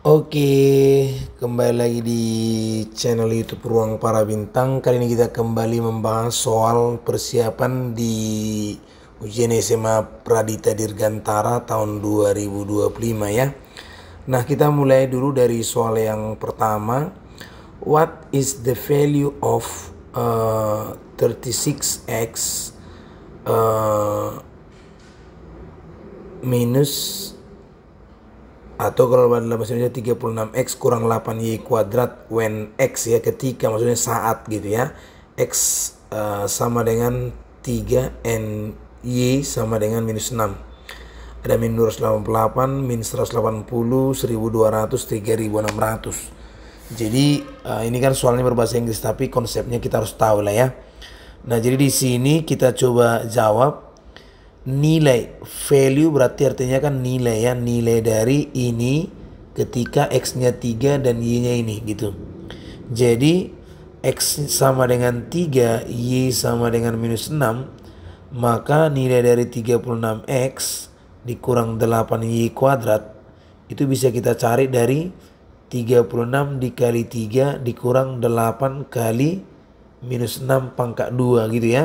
Oke, kembali lagi di channel YouTube Ruang Para Bintang. Kali ini kita kembali membahas soal persiapan di ujian SMA Pradita Dirgantara tahun 2025 ya. Nah, kita mulai dulu dari soal yang pertama. What is the value of uh, 36x uh, minus atau kalau dalam bahasa Indonesia 36x kurang 8y kuadrat when x ya ketika maksudnya saat gitu ya x uh, sama dengan 3 n y sama dengan minus 6 ada min 288 min 180 1200 3600 jadi uh, ini kan soalnya berbahasa Inggris tapi konsepnya kita harus tahu lah ya nah jadi di sini kita coba jawab nilai value berarti artinya kan nilai ya nilai dari ini ketika x nya 3 dan y nya ini gitu jadi x sama dengan 3 y sama dengan minus 6 maka nilai dari 36x dikurang 8y kuadrat itu bisa kita cari dari 36 dikali 3 dikurang 8 kali minus 6 pangkat 2 gitu ya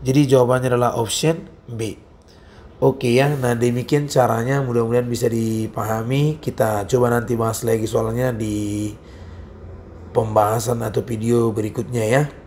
Jadi jawabannya adalah option B. Oke ya, nah demikian caranya mudah-mudahan bisa dipahami. Kita coba nanti bahas lagi soalnya di pembahasan atau video berikutnya ya.